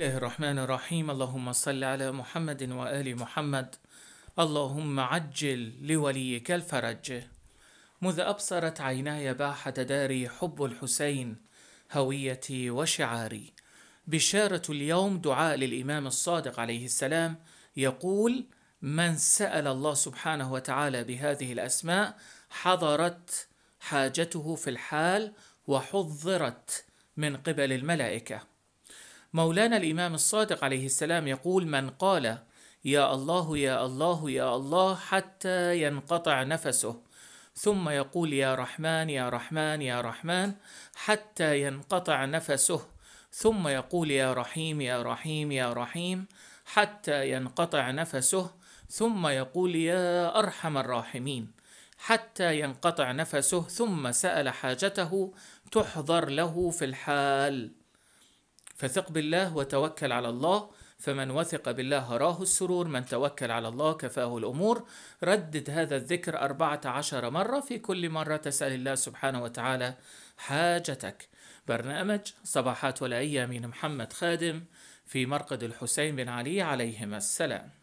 الله الرحمن الرحيم اللهم صل على محمد وآل محمد اللهم عجل لوليك الفرج مذ أبصرت عيناي باحة داري حب الحسين هويتي وشعاري بشارة اليوم دعاء للإمام الصادق عليه السلام يقول من سأل الله سبحانه وتعالى بهذه الأسماء حضرت حاجته في الحال وحضرت من قبل الملائكه مولانا الإمام الصادق عليه السلام يقول من قال يا الله يا الله يا الله حتى ينقطع نفسه ثم يقول يا رحمن يا رحمن يا رحمن حتى ينقطع نفسه ثم يقول يا رحيم يا رحيم يا رحيم حتى ينقطع نفسه ثم يقول يا ارحم الراحمين حتى ينقطع نفسه ثم سال حاجته تحضر له في الحال فثق بالله وتوكل على الله فمن وثق بالله راه السرور من توكل على الله كفاه الأمور ردد هذا الذكر أربعة عشر مرة في كل مرة تسأل الله سبحانه وتعالى حاجتك برنامج صباحات ولائية من محمد خادم في مرقد الحسين بن علي عليهما السلام